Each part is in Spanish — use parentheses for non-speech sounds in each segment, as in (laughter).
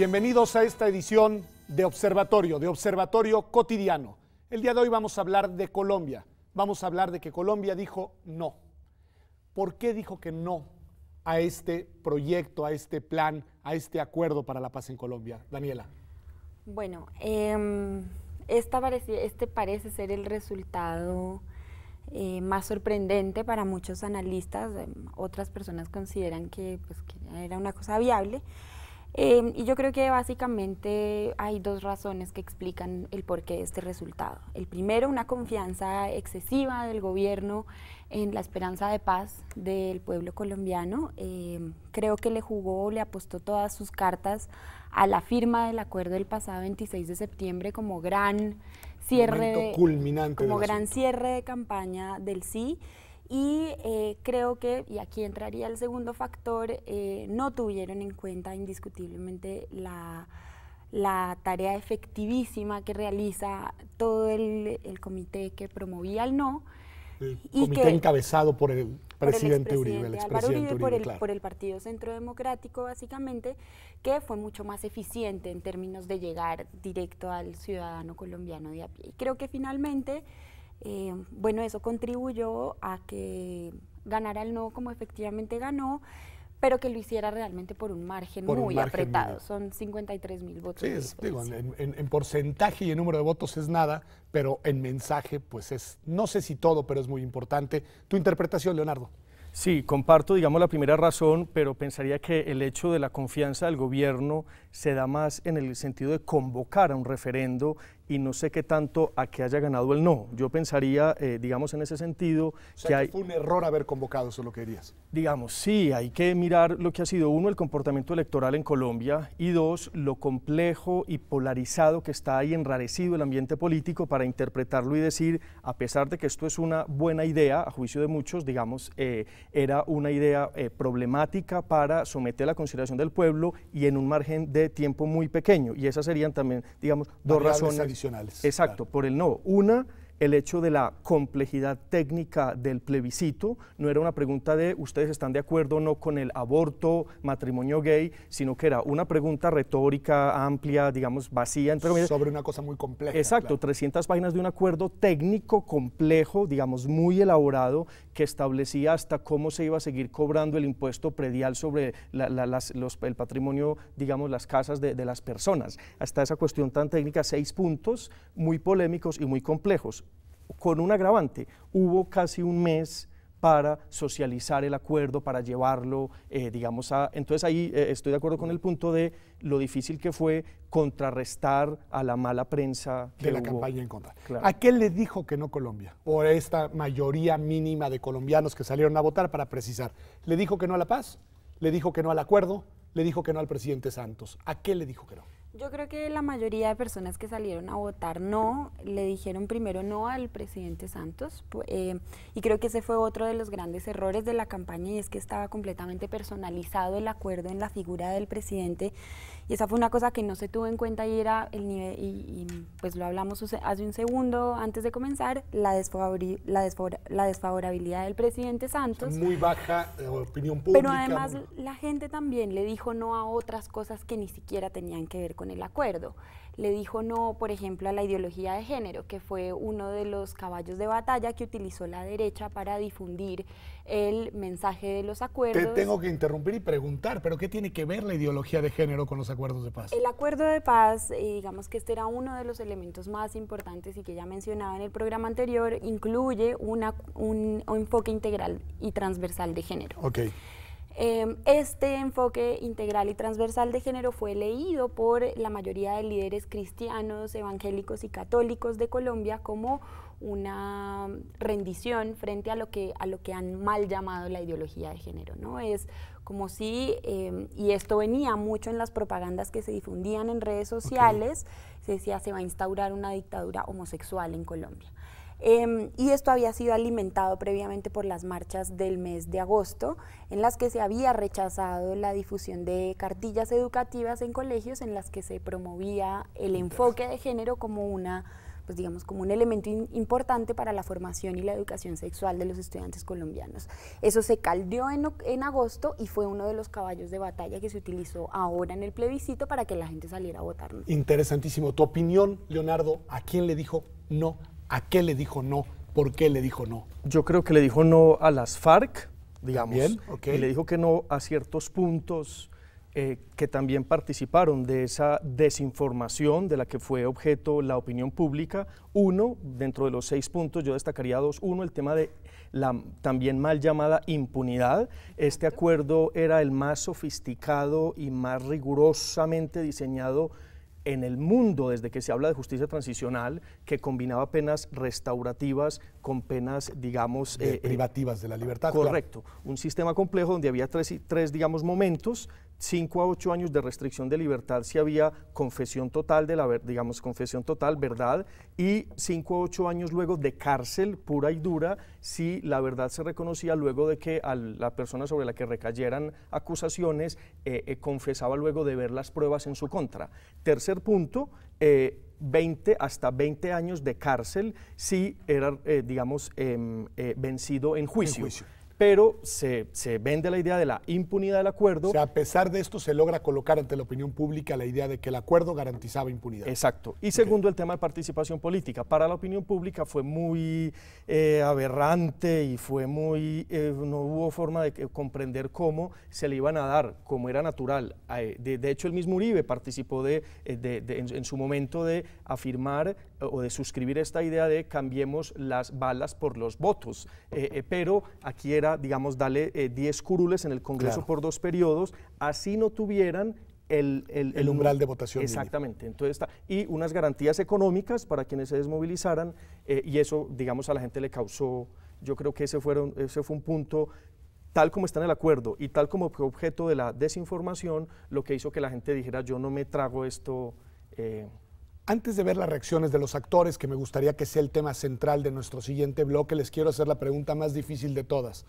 Bienvenidos a esta edición de Observatorio, de Observatorio Cotidiano. El día de hoy vamos a hablar de Colombia. Vamos a hablar de que Colombia dijo no. ¿Por qué dijo que no a este proyecto, a este plan, a este acuerdo para la paz en Colombia? Daniela. Bueno, em, esta este parece ser el resultado eh, más sorprendente para muchos analistas. Em, otras personas consideran que pues, era una cosa viable. Em, y yo creo que básicamente hay dos razones que explican el porqué de este resultado. El primero, una confianza excesiva del gobierno en la esperanza de paz del pueblo colombiano. Em, creo que le jugó, le apostó todas sus cartas a la firma del acuerdo del pasado 26 de septiembre como gran cierre, como gran cierre de campaña del sí. Y eh, creo que, y aquí entraría el segundo factor, eh, no tuvieron en cuenta indiscutiblemente la, la tarea efectivísima que realiza todo el, comité que promovía el no. El y comité encabezado por el presidente Uribe, el Uribe, por, el, por el Partido Centro Democrático, básicamente, que fue mucho más eficiente en términos de llegar directo al ciudadano colombiano de a pie. Y creo que finalmente eh, bueno, eso contribuyó a que ganara el no como efectivamente ganó, pero que lo hiciera realmente por un margen muy apretado. Son 53 mil votos. Sí, digo, en, en, porcentaje y en número de votos es nada, pero en mensaje, pues es, no sé si todo, pero es muy importante. Tu interpretación, Leonardo. Sí, comparto, digamos, la primera razón, pero pensaría que el hecho de la confianza del gobierno se da más en el sentido de convocar a un referendo y no sé qué tanto a que haya ganado el no. Yo pensaría, eh, digamos, en ese sentido... O sea, que, hay, fue un error haber convocado, eso lo que Digamos, sí, hay que mirar lo que ha sido, uno, el comportamiento electoral en Colombia, y dos, lo complejo y polarizado que está ahí enrarecido el ambiente político para interpretarlo y decir, a pesar de que esto es una buena idea, a juicio de muchos, digamos, eh, era una idea eh, problemática para someter a la consideración del pueblo y en un margen de tiempo muy pequeño. Y esas serían también, digamos, dos razones condicionales. Exacto, claro. por el no. Una el hecho de la complejidad técnica del plebiscito. No era una pregunta de ustedes están de acuerdo no con el aborto, matrimonio gay, sino que era una pregunta retórica, amplia, digamos, vacía. Entre Sobre una cosa muy compleja. Exacto, 300 páginas de un acuerdo técnico, complejo, digamos, muy elaborado, que establecía hasta cómo se iba a seguir cobrando el impuesto predial sobre el patrimonio, digamos, las casas de, de las personas. Hasta esa cuestión tan técnica, seis puntos muy polémicos y muy complejos con un agravante. Hubo casi un mes para socializar el acuerdo, para llevarlo, eh, digamos, a... Entonces ahí eh, estoy de acuerdo con el punto de lo difícil que fue contrarrestar a la mala prensa de la campaña en contra. ¿A qué le dijo que no Colombia? O esta mayoría mínima de colombianos que salieron a votar para precisar. ¿Le dijo que no a la paz? ¿Le dijo que no al acuerdo? ¿Le dijo que no al presidente Santos? ¿A qué le dijo que no? Yo creo que la mayoría de personas que salieron a votar no, le dijeron primero no al presidente Santos eh, y creo que ese fue otro de los grandes errores de la campaña y es que estaba completamente personalizado el acuerdo en la figura del presidente y esa fue una cosa que no se tuvo en cuenta y era el nivel, y, pues lo hablamos hace un segundo antes de comenzar, la, la, desfavor, la desfavorabilidad del presidente Santos. Muy baja eh, opinión pública. Pero además la gente también le dijo no a otras cosas que ni siquiera tenían que ver con con el acuerdo. Le dijo no, por ejemplo, a la ideología de género, que fue uno de los caballos de batalla que utilizó la derecha para difundir el mensaje de los acuerdos. Te tengo que interrumpir y preguntar, pero ¿qué tiene que ver la ideología de género con los acuerdos de paz? El acuerdo de paz, eh, digamos que este era uno de los elementos más importantes y que ya mencionaba en el programa anterior, incluye una, un, enfoque integral y transversal de género. Okay. Em, este enfoque integral y transversal de género fue leído por la mayoría de líderes cristianos, evangélicos y católicos de Colombia como una rendición frente a lo que, a lo que han mal llamado la ideología de género. ¿no? Es como si, em, y esto venía mucho en las propagandas que se difundían en redes sociales, se decía se va a instaurar una dictadura homosexual en Colombia. Em, y esto había sido alimentado previamente por las marchas del mes de agosto, en las que se había rechazado la difusión de cartillas educativas en colegios en las que se promovía el enfoque de género como una pues digamos, como un elemento importante para la formación y la educación sexual de los estudiantes colombianos. Eso se caldeó en, agosto y fue uno de los caballos de batalla que se utilizó ahora en el plebiscito para que la gente saliera a votar. Interesantísimo. Tu opinión, Leonardo, ¿a quién le dijo no ¿A qué le dijo no? ¿Por qué le dijo no? Yo creo que le dijo no a las FARC, digamos. Y le dijo que no a ciertos puntos eh, que también participaron de esa desinformación de la que fue objeto la opinión pública. Uno, dentro de los seis puntos, yo destacaría dos. Uno, el tema de la también mal llamada impunidad. Este acuerdo era el más sofisticado y más rigurosamente diseñado en el mundo desde que se habla de justicia transicional que combinaba penas restaurativas con penas, digamos... Eh, eh, privativas de la libertad. Correcto. Un sistema complejo donde había tres, tres, digamos, momentos 5 a 8 años de restricción de libertad si había confesión total de la digamos confesión total, verdad, y 5 a 8 años luego de cárcel pura y dura si la verdad se reconocía luego de que a la persona sobre la que recayeran acusaciones eh, eh, confesaba luego de ver las pruebas en su contra. Tercer punto, 20 eh, hasta 20 años de cárcel si era, digamos, em, vencido En juicio pero se, vende la idea de la impunidad del acuerdo. O sea, a pesar de esto, se logra colocar ante la opinión pública la idea de que el acuerdo garantizaba impunidad. Exacto. Y segundo, el tema de participación política. Para la opinión pública fue muy eh, aberrante y fue muy. Eh, no hubo forma de comprender cómo se le iban a dar, como era natural. Eh, de, hecho, el mismo Uribe participó de, en, su momento de afirmar o de suscribir esta idea de cambiemos las balas por los votos. Eh, eh, pero aquí era, digamos, darle 10 eh, curules en el Congreso por dos periodos, así no tuvieran el, el, umbral de votación. Exactamente. Entonces, y unas garantías económicas para quienes se desmovilizaran, y eso, digamos, a la gente le causó, yo creo que ese, fueron, ese fue un punto, tal como está en el acuerdo y tal como fue objeto de la desinformación, lo que hizo que la gente dijera, yo no me trago esto. Antes de ver las reacciones de los actores, que me gustaría que sea el tema central de nuestro siguiente bloque, les quiero hacer la pregunta más difícil de todas,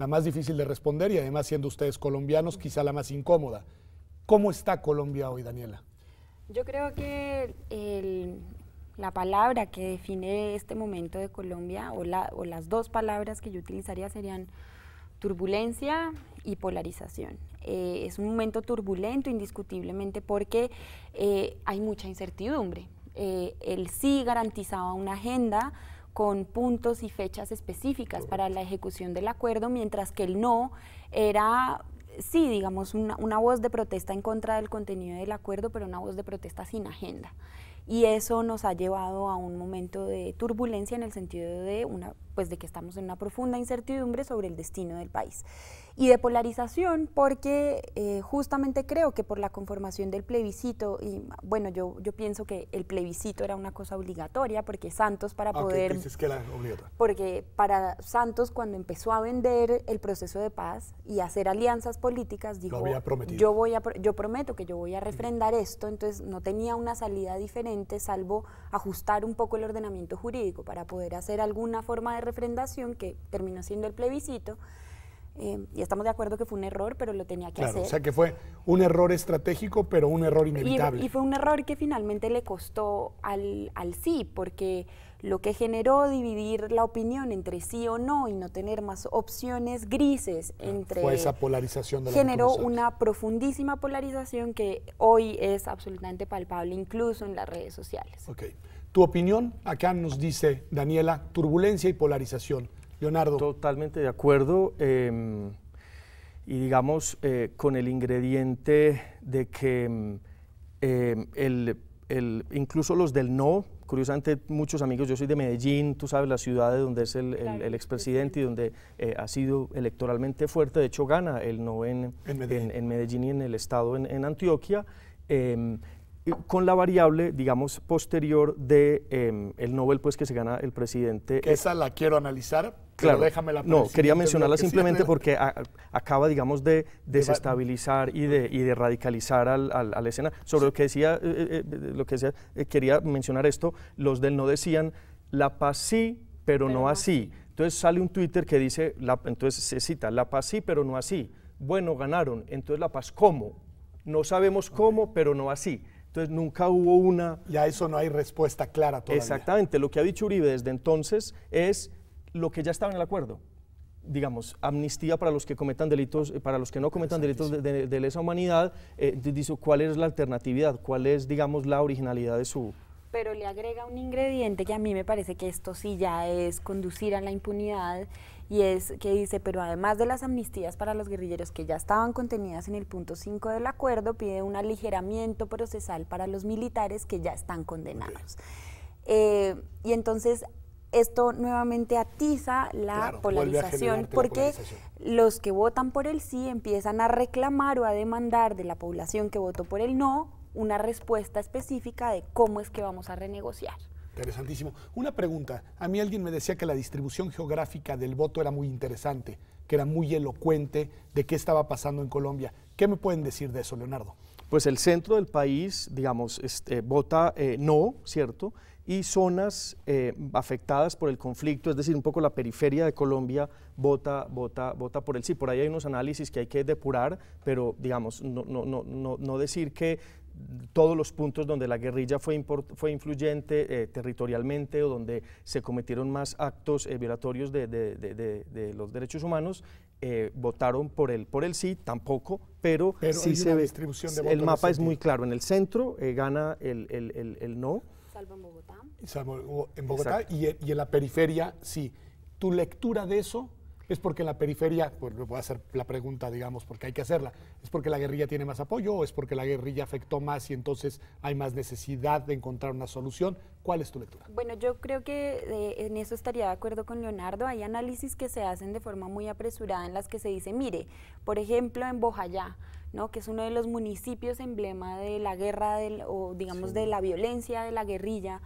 la más difícil de responder y además siendo ustedes colombianos, quizá la más incómoda. ¿Cómo está Colombia hoy, Daniela? Yo creo que la palabra que define este momento de Colombia, o, o las dos palabras que yo utilizaría serían turbulencia y polarización. Eh, es un momento turbulento indiscutiblemente porque eh, hay mucha incertidumbre. Eh, el sí garantizaba una agenda con puntos y fechas específicas para la ejecución del acuerdo, mientras que el no era, sí, digamos, una, una voz de protesta en contra del contenido del acuerdo, pero una voz de protesta sin agenda y eso nos ha llevado a un momento de turbulencia en el sentido de una pues de que estamos en una profunda incertidumbre sobre el destino del país y de polarización porque eh, justamente creo que por la conformación del plebiscito, y bueno, yo, yo pienso que el plebiscito era una cosa obligatoria porque Santos para ah, poder... que era porque para Santos cuando empezó a vender el proceso de paz y hacer alianzas políticas, dijo, yo, voy a, yo prometo que yo voy a refrendar esto, entonces no tenía una salida diferente salvo ajustar un poco el ordenamiento jurídico para poder hacer alguna forma de refrendación que terminó siendo el plebiscito. Em, y estamos de acuerdo que fue un error, pero lo tenía que claro, hacer. O sea que fue un error estratégico, pero un error inevitable. Y, fue un error que finalmente le costó al, al, sí, porque lo que generó dividir la opinión entre sí o no y no tener más opciones grises entre... Fue esa polarización de la Generó una profundísima polarización que hoy es absolutamente palpable, incluso en las redes sociales. Ok. Tu opinión, acá nos dice Daniela, turbulencia y polarización. Leonardo. Totalmente de acuerdo. Em, y digamos, eh, con el ingrediente de que em, em, el, el, incluso los del no, curiosamente muchos amigos, yo soy de Medellín, tú sabes la ciudad de donde es el, el, expresidente y donde eh, ha sido electoralmente fuerte, de hecho gana el no en, en, Medellín. y en el estado en, Antioquia, con la variable, digamos, posterior de el Nobel pues que se gana el presidente. Eh, esa la quiero analizar no, quería mencionarla simplemente porque acaba, digamos, de desestabilizar y de, de radicalizar al, al, escena. Sobre lo que decía, eh, eh, eh, lo que quería mencionar esto, los del no decían, la paz sí, pero, no así. Entonces sale un Twitter que dice, la, entonces se cita, la paz sí, pero no así. Bueno, ganaron, entonces la paz cómo. No sabemos cómo, pero no así. Entonces nunca hubo una... Y a eso no hay respuesta clara todavía. Exactamente, lo que ha dicho Uribe desde entonces es lo que ya estaba en el acuerdo, digamos, amnistía para los que cometan delitos, eh, para los que no cometan delitos de, lesa humanidad, eh, dice cuál es la alternatividad, cuál es, digamos, la originalidad de su... Pero le agrega un ingrediente que a mí me parece que esto sí ya es conducir a la impunidad y es que dice, pero además de las amnistías para los guerrilleros que ya estaban contenidas en el punto 5 del acuerdo, pide un aligeramiento procesal para los militares que ya están condenados. Eh, y entonces esto nuevamente atiza la polarización porque los que votan por el sí empiezan a reclamar o a demandar de la población que votó por el no una respuesta específica de cómo es que vamos a renegociar. Interesantísimo. Una pregunta. A mí alguien me decía que la distribución geográfica del voto era muy interesante, que era muy elocuente de qué estaba pasando en Colombia. ¿Qué me pueden decir de eso, Leonardo? Pues el centro del país, digamos, este, vota eh, no, ¿cierto? y zonas eh, afectadas por el conflicto, es decir, un poco la periferia de Colombia vota, vota, vota por el sí. Por ahí hay unos análisis que hay que depurar, pero digamos, no, no, no, no decir que todos los puntos donde la guerrilla fue, fue influyente eh, territorialmente o donde se cometieron más actos eh, violatorios de, de, de, los derechos humanos, votaron por el, por el sí, tampoco, pero, sí se El mapa es muy claro. En el centro gana el, el, el, el no salvo en Bogotá. Salvo en Bogotá y, en la periferia, sí. ¿Tu lectura de eso es porque la periferia, pues voy a hacer la pregunta, digamos, porque hay que hacerla, ¿es porque la guerrilla tiene más apoyo o es porque la guerrilla afectó más y entonces hay más necesidad de encontrar una solución? ¿Cuál es tu lectura? Bueno, yo creo que eh, en eso estaría de acuerdo con Leonardo. Hay análisis que se hacen de forma muy apresurada en las que se dice, mire, por ejemplo, en Bojayá, que es uno de los municipios emblema de la guerra o digamos de la violencia de la guerrilla,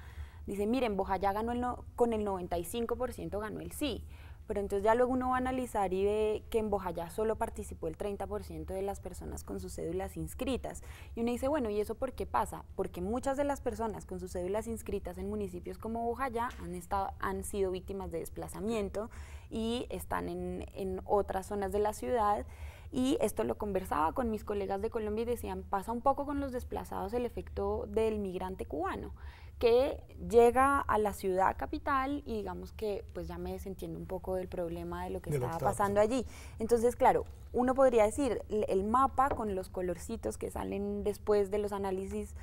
dice, miren, Bojayá ganó con el 95% ganó el sí, pero entonces ya luego uno va a analizar y ve que en Bojayá solo participó el 30% de las personas con sus cédulas inscritas. Y uno dice, bueno, ¿y eso por qué pasa? Porque muchas de las personas con sus cédulas inscritas en municipios como Bojayá han, estado, han sido víctimas de desplazamiento y están en, en otras zonas de la ciudad. Y esto lo conversaba con mis colegas de Colombia y decían, pasa un poco con los desplazados el efecto del migrante cubano, que llega a la ciudad capital y digamos que pues ya me desentiende un poco del problema de lo que estaba pasando allí. Entonces, claro, uno podría decir, el mapa con los colorcitos que salen después de los análisis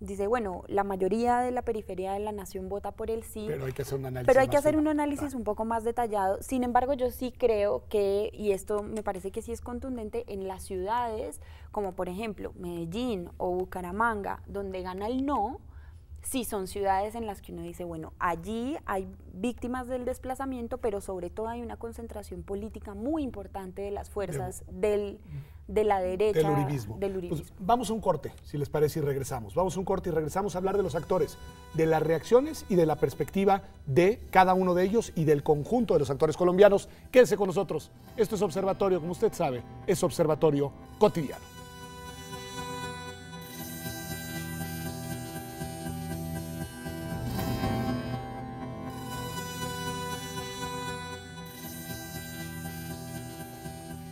dice, bueno, la mayoría de la periferia de la nación vota por el sí. Pero hay que hacer un análisis. Pero hay que hacer un análisis un poco más detallado. Sin embargo, yo sí creo que, y esto me parece que sí es contundente, en las ciudades, como por ejemplo Medellín o Bucaramanga, donde gana el no, sí son ciudades en las que uno dice, bueno, allí hay víctimas del desplazamiento, pero sobre todo hay una concentración política muy importante de las fuerzas del, de la derecha. Del pues, uribismo. vamos a un corte, si les parece, y regresamos. Vamos a un corte y regresamos a hablar de los actores, de las reacciones y de la perspectiva de cada uno de ellos y del conjunto de los actores colombianos. Quédense con nosotros. Esto es Observatorio, como usted sabe, es Observatorio Cotidiano.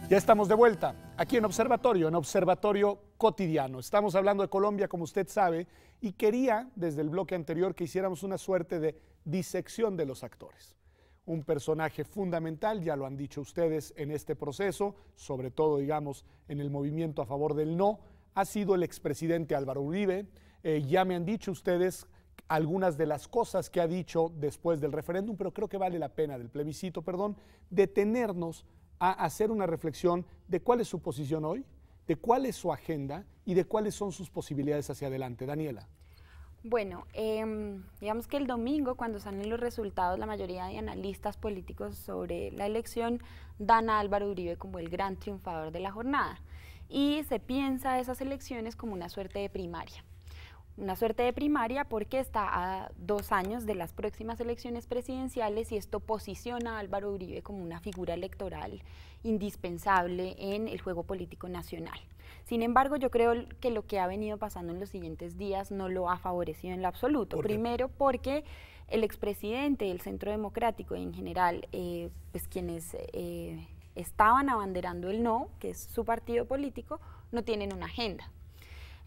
Ya estamos de vuelta aquí en Observatorio, en Observatorio Cotidiano. Estamos hablando de Colombia, como usted sabe, y quería desde el bloque anterior que hiciéramos una suerte de disección de los actores. Un personaje fundamental, ya lo han dicho ustedes en este proceso, sobre todo, digamos, en el movimiento a favor del no, ha sido el expresidente Álvaro Uribe. Eh, ya me han dicho ustedes algunas de las cosas que ha dicho después del referéndum, pero creo que vale la pena, del plebiscito, perdón, detenernos a hacer una reflexión de cuál es su posición hoy, de cuál es su agenda y de cuáles son sus posibilidades hacia adelante. Daniela. Bueno, em, digamos que el domingo, cuando salen los resultados, la mayoría de analistas políticos sobre la elección dan a Álvaro Uribe como el gran triunfador de la jornada. Y se piensa esas elecciones como una suerte de primaria una suerte de primaria porque está a dos años de las próximas elecciones presidenciales y esto posiciona a Álvaro Uribe como una figura electoral indispensable en el juego político nacional. Sin embargo, yo creo que lo que ha venido pasando en los siguientes días no lo ha favorecido en lo absoluto. Primero porque el expresidente, del Centro Democrático en general, eh, pues quienes eh, estaban abanderando el no, que es su partido político, no tienen una agenda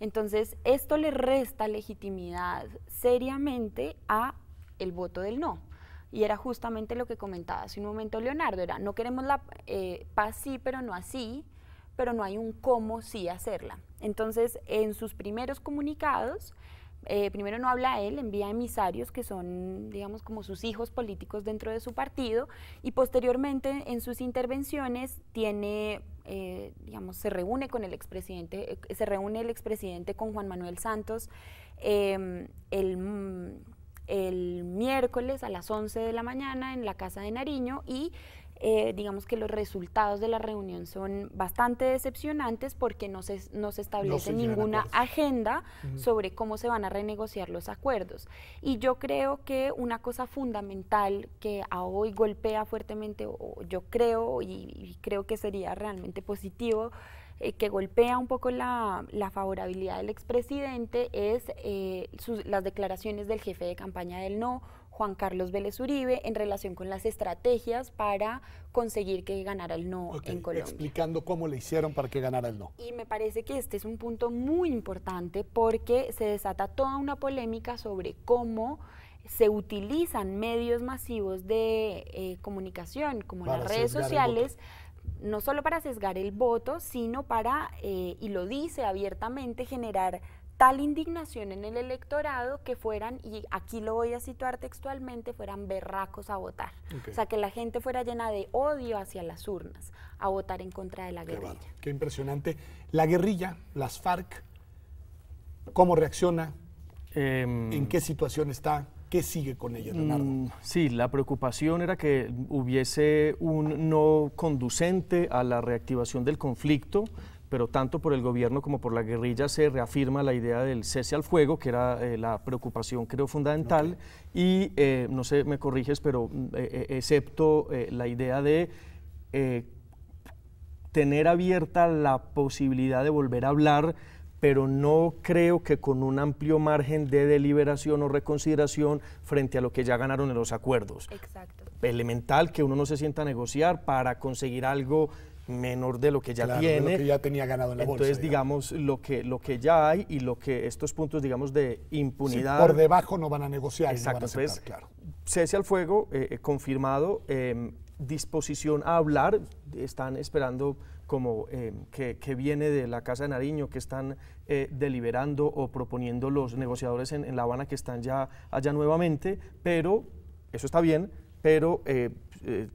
entonces, esto le resta legitimidad seriamente a el voto del no. Y era justamente lo que comentaba hace un momento Leonardo, era no queremos la eh, paz sí, pero no así, pero no hay un cómo sí hacerla. Entonces, en sus primeros comunicados, eh, primero no habla él, envía emisarios que son, digamos, como sus hijos políticos dentro de su partido y posteriormente en sus intervenciones tiene, eh, digamos, se reúne con el expresidente, eh, se reúne el expresidente con Juan Manuel Santos em, el, mm, el miércoles a las 11 de la mañana en la Casa de Nariño y eh, digamos que los resultados de la reunión son bastante decepcionantes porque no se, no se establece ninguna agenda sobre cómo se van a renegociar los acuerdos. Y yo creo que una cosa fundamental que a hoy golpea fuertemente, o yo creo y, creo que sería realmente positivo, eh, que golpea un poco la, la favorabilidad del expresidente es eh, las declaraciones del jefe de campaña del no Juan Carlos Vélez Uribe en relación con las estrategias para conseguir que ganara el no en Colombia. Explicando cómo le hicieron para que ganara el no. Y me parece que este es un punto muy importante porque se desata toda una polémica sobre cómo se utilizan medios masivos de eh, comunicación como las redes sociales no solo para sesgar el voto, sino para, eh, y lo dice abiertamente, generar tal indignación en el electorado que fueran, y aquí lo voy a situar textualmente, fueran berracos a votar. O sea, que la gente fuera llena de odio hacia las urnas, a votar en contra de la guerrilla. Qué impresionante. La guerrilla, las FARC, ¿cómo reacciona? Em, ¿En qué situación está? ¿Qué sigue con ella, Leonardo? Mm, sí, la preocupación era que hubiese un no conducente a la reactivación del conflicto pero tanto por el gobierno como por la guerrilla se reafirma la idea del cese al fuego, que era eh, la preocupación creo fundamental, y eh, no sé, me corriges, pero mm, eh, excepto la idea de tener abierta la posibilidad de volver a hablar pero no creo que con un amplio margen de deliberación o reconsideración frente a lo que ya ganaron en los acuerdos. Exacto. Elemental que uno no se sienta a negociar para conseguir algo menor de lo que ya tiene. que ya tenía ganado en la bolsa Entonces, digamos, lo que, lo que ya hay y lo que estos puntos, digamos, de impunidad. por debajo no van a negociar, Exacto, claro. Cese al fuego, eh, eh, confirmado, em, disposición a hablar, están esperando como em, que, viene de la Casa de Nariño, que están eh, deliberando o proponiendo los negociadores en, La Habana que están ya allá nuevamente, pero eso está bien, pero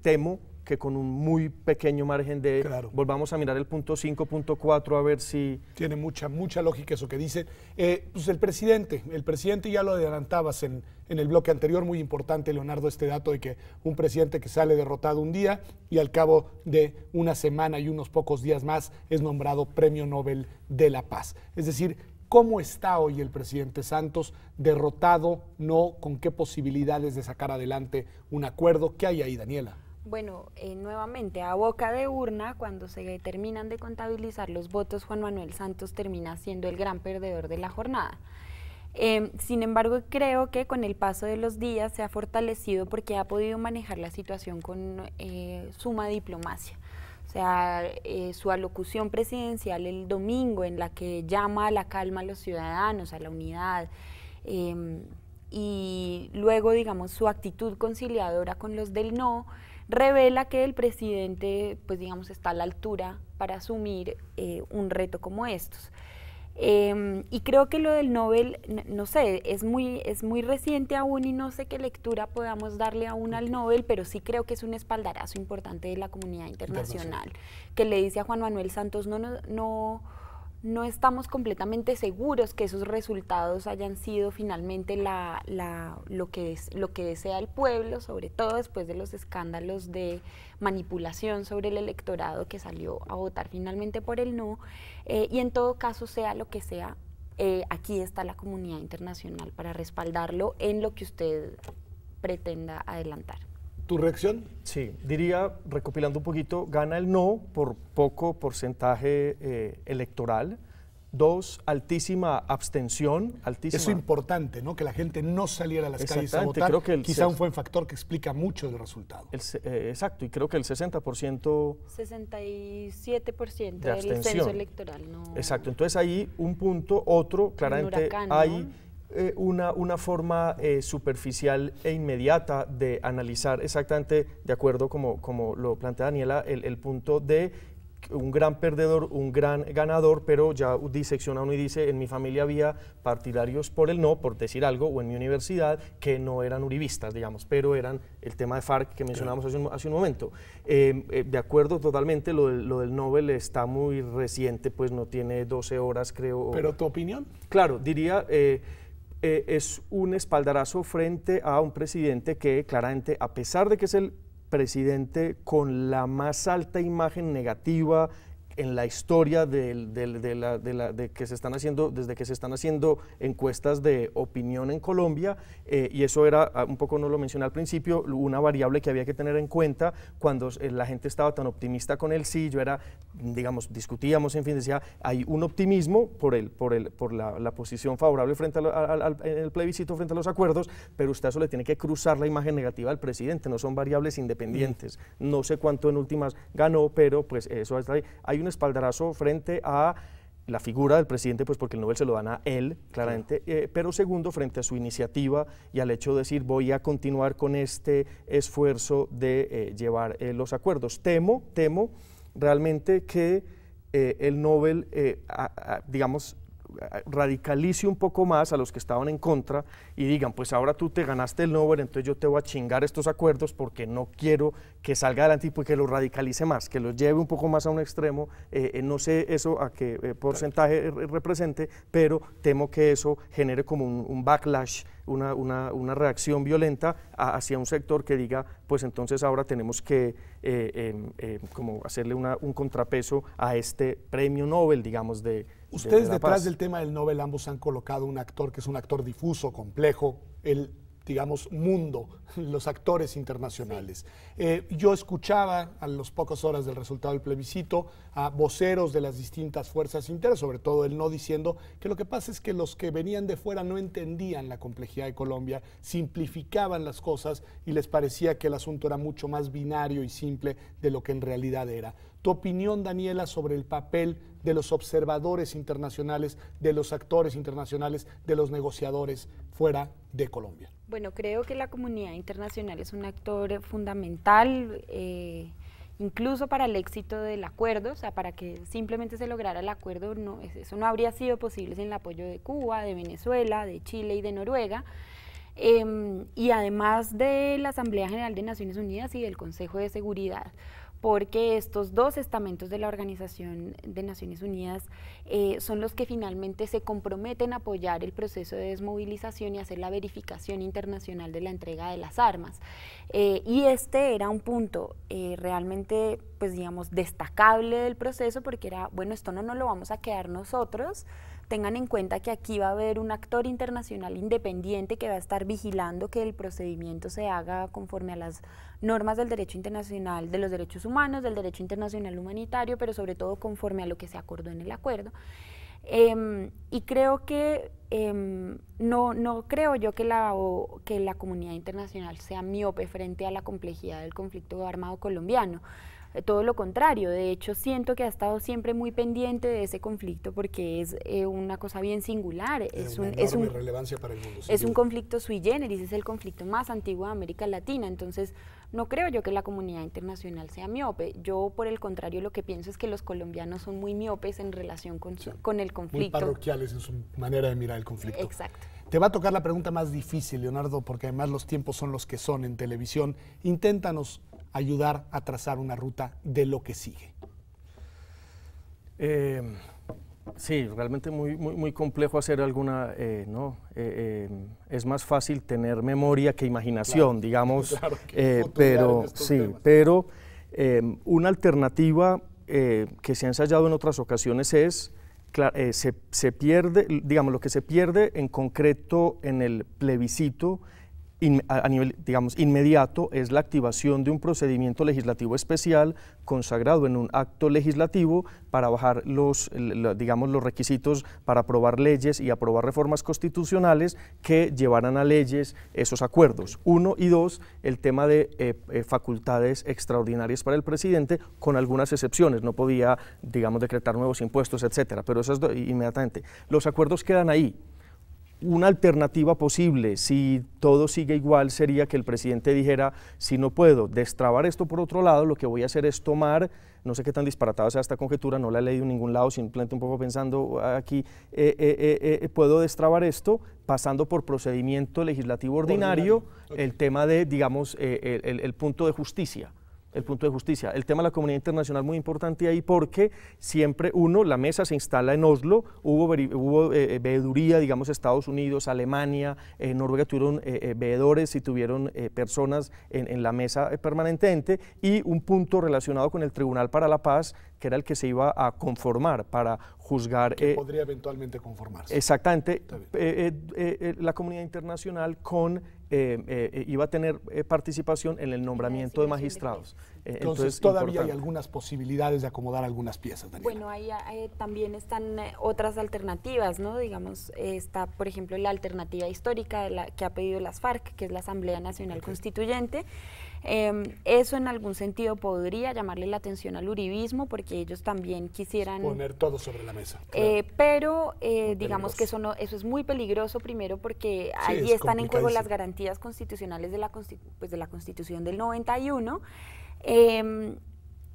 temo que con un muy pequeño margen de... Claro. Volvamos a mirar el punto 5.4 a ver si... Tiene mucha, mucha lógica eso que dice. Eh, pues el presidente, el presidente ya lo adelantabas en, en el bloque anterior, muy importante, Leonardo, este dato de que un presidente que sale derrotado un día y al cabo de una semana y unos pocos días más es nombrado Premio Nobel de la Paz. Es decir, ¿Cómo está hoy el presidente Santos? ¿Derrotado? ¿No? ¿Con qué posibilidades de sacar adelante un acuerdo? ¿Qué hay ahí, Daniela? Bueno, eh, nuevamente, a boca de urna, cuando se terminan de contabilizar los votos, Juan Manuel Santos termina siendo el gran perdedor de la jornada. Em, sin embargo, creo que con el paso de los días se ha fortalecido porque ha podido manejar la situación con eh, suma diplomacia. O sea, eh, su alocución presidencial el domingo en la que llama a la calma a los ciudadanos, a la unidad, em, y luego, digamos, su actitud conciliadora con los del no, revela que el presidente, pues digamos, está a la altura para asumir eh, un reto como estos. Em, y creo que lo del Nobel, no sé, es muy, es muy reciente aún y no sé qué lectura podamos darle aún al Nobel, pero sí creo que es un espaldarazo importante de la comunidad internacional, que le dice a Juan Manuel Santos, no, no no estamos completamente seguros que esos resultados hayan sido finalmente lo, que lo que desea el pueblo, sobre todo después de los escándalos de manipulación sobre el electorado que salió a votar finalmente por el no. Eh, y en todo caso, sea lo que sea, eh, aquí está la comunidad internacional para respaldarlo en lo que usted pretenda adelantar. ¿Tu reacción? Sí, diría, recopilando un poquito, gana el no por poco porcentaje eh, electoral. Dos, altísima abstención. Altísima... Eso es importante, ¿no? Que la gente no saliera a las calles a votar. Creo Quizá un buen factor que explica mucho del resultado. Eh, exacto, y creo que el 60%... 67% del censo electoral, ¿no? Exacto, entonces ahí un punto, otro, claramente hay... Eh, una, una, forma eh, superficial e inmediata de analizar exactamente, de acuerdo como, como lo plantea Daniela, el, el punto de un gran perdedor, un gran ganador, pero ya disecciona uno y dice, en mi familia había partidarios por el no, por decir algo, o en mi universidad, que no eran uribistas, digamos, pero eran el tema de FARC que mencionamos hace un, momento. Eh, de acuerdo totalmente, lo del, lo del, Nobel está muy reciente, pues no tiene 12 horas, creo. Pero tu opinión. Claro, diría... Eh, es un espaldarazo frente a un presidente que claramente, a pesar de que es el presidente con la más alta imagen negativa en la historia de, la, la, de, que se están haciendo, desde que se están haciendo encuestas de opinión en Colombia, eh, y eso era, ah, un poco no lo mencioné al principio, una variable que había que tener en cuenta cuando eh, la gente estaba tan optimista con el sí, yo era, digamos, discutíamos, en fin, decía, hay un optimismo por, el, por, el, por la, posición favorable frente al, el plebiscito, frente a los acuerdos, pero usted eso le tiene que cruzar la imagen negativa al presidente, no son variables independientes, no sé cuánto en últimas ganó, pero pues eso está ahí. Hay una espaldarazo frente a la figura del presidente, pues porque el Nobel se lo dan a él, claramente, eh, pero segundo, frente a su iniciativa y al hecho de decir voy a continuar con este esfuerzo de eh, llevar eh, los acuerdos. Temo, temo realmente que el Nobel, digamos, radicalice un poco más a los que estaban en contra y digan, pues ahora tú te ganaste el Nobel, entonces yo te voy a chingar estos acuerdos porque no quiero que salga adelante y pues que los radicalice más, que los lleve un poco más a un extremo. Eh, eh, no sé eso a qué eh, porcentaje represente, pero temo que eso genere como un backlash una, una, reacción violenta hacia un sector que diga, pues entonces ahora tenemos que eh, em, em, como hacerle un contrapeso a este premio Nobel, digamos, de... Ustedes detrás del tema del Nobel ambos han colocado un actor que es un actor difuso, complejo, el digamos, mundo, (laughs) los actores internacionales. Eh, yo escuchaba a las pocas horas del resultado del plebiscito a voceros de las distintas fuerzas internas, sobre todo el no diciendo que lo que pasa es que los que venían de fuera no entendían la complejidad de Colombia, simplificaban las cosas y les parecía que el asunto era mucho más binario y simple de lo que en realidad era. Tu opinión, Daniela, sobre el papel de los observadores internacionales, de los actores internacionales, de los negociadores fuera de Colombia. Bueno, creo que la comunidad internacional es un actor eh, fundamental. Eh, incluso para el éxito del acuerdo, o sea, para que simplemente se lograra el acuerdo, eso no habría sido posible sin el apoyo de Cuba, de Venezuela, de Chile y de Noruega. Em, y además de la Asamblea General de Naciones Unidas y del Consejo de Seguridad porque estos dos estamentos de la Organización de Naciones Unidas eh, son los que finalmente se comprometen a apoyar el proceso de desmovilización y hacer la verificación internacional de la entrega de las armas. Eh, y este era un punto eh, realmente, pues digamos, destacable del proceso porque era, bueno, esto no nos lo vamos a quedar nosotros, tengan en cuenta que aquí va a haber un actor internacional independiente que va a estar vigilando que el procedimiento se haga conforme a las normas del derecho internacional de los derechos humanos, del derecho internacional humanitario, pero sobre todo conforme a lo que se acordó en el acuerdo. Em, y creo que em, no, creo yo que que la comunidad internacional sea miope frente a la complejidad del conflicto armado colombiano. Eh, todo lo contrario, de hecho siento que ha estado siempre muy pendiente de ese conflicto porque es eh, una cosa bien singular, eh, es, un, es, relevancia para es un conflicto sui generis, es el conflicto más antiguo de América Latina, entonces no creo yo que la comunidad internacional sea miope, yo por el contrario lo que pienso es que los colombianos son muy miopes en relación con, con el conflicto. Muy parroquiales en su manera de mirar el conflicto. Exacto. Te va a tocar la pregunta más difícil, Leonardo, porque además los tiempos son los que son en televisión. Inténtanos ayudar a trazar una ruta de lo que sigue. Eh, sí, realmente muy, muy, complejo hacer alguna, eh, eh, es más fácil tener memoria que imaginación, digamos, (laughs) claro pero sí, pero una alternativa que se ha ensayado en otras ocasiones es se, se, pierde, digamos, lo que se pierde en concreto en el plebiscito a nivel, digamos, inmediato es la activación de un procedimiento legislativo especial consagrado en un acto legislativo para bajar los, digamos, los requisitos para aprobar leyes y aprobar reformas constitucionales que llevaran a leyes esos acuerdos. Uno y dos, el tema de eh, eh, facultades extraordinarias para el presidente con algunas excepciones. No podía, digamos, decretar nuevos impuestos, etcétera, pero eso es inmediatamente. Los acuerdos quedan ahí una alternativa posible, si todo sigue igual, sería que el presidente dijera, si no puedo destrabar esto por otro lado, lo que voy a hacer es tomar, no sé qué tan disparatada sea esta conjetura, no la he leído en ningún lado, simplemente un poco pensando aquí, eh, eh, eh, puedo destrabar esto pasando por procedimiento legislativo ordinario, el tema de, digamos, el, punto de justicia el punto de justicia. El tema de la comunidad internacional muy importante ahí porque siempre uno, la mesa se instala en Oslo, hubo, hubo eh, eh, veeduría, digamos, Estados Unidos, Alemania, eh, Noruega tuvieron veedores y tuvieron personas en, la mesa permanente y un punto relacionado con el Tribunal para la Paz, que era el que se iba a conformar para juzgar. Que eh, podría eventualmente conformarse. Exactamente. Eh, eh, la comunidad internacional con iba a tener participación en el nombramiento de magistrados. entonces, todavía hay algunas posibilidades de acomodar algunas piezas. Bueno, ahí también están otras alternativas, ¿no? Digamos, está, por ejemplo, la alternativa histórica de la, que ha pedido las FARC, que es la Asamblea Nacional Constituyente. Em, eso en algún sentido podría llamarle la atención al uribismo porque ellos también quisieran... Poner todo sobre la mesa. Eh, pero eh, digamos que eso, no, eso es muy peligroso primero porque allí ahí están en juego las garantías constitucionales de la, pues, de la Constitución del 91.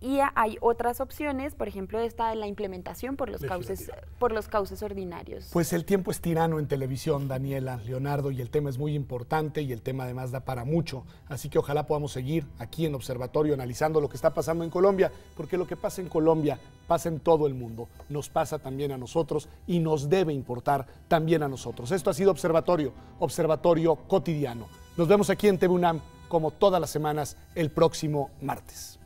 Y hay otras opciones, por ejemplo, esta de la implementación por los, cauces, por los cauces ordinarios. Pues el tiempo es tirano en televisión, Daniela, Leonardo, y el tema es muy importante y el tema además da para mucho. Así que ojalá podamos seguir aquí en Observatorio analizando lo que está pasando en Colombia, porque lo que pasa en Colombia pasa en todo el mundo, nos pasa también a nosotros y nos debe importar también a nosotros. Esto ha sido Observatorio, Observatorio Cotidiano. Nos vemos aquí en TVUNAM como todas las semanas el próximo martes.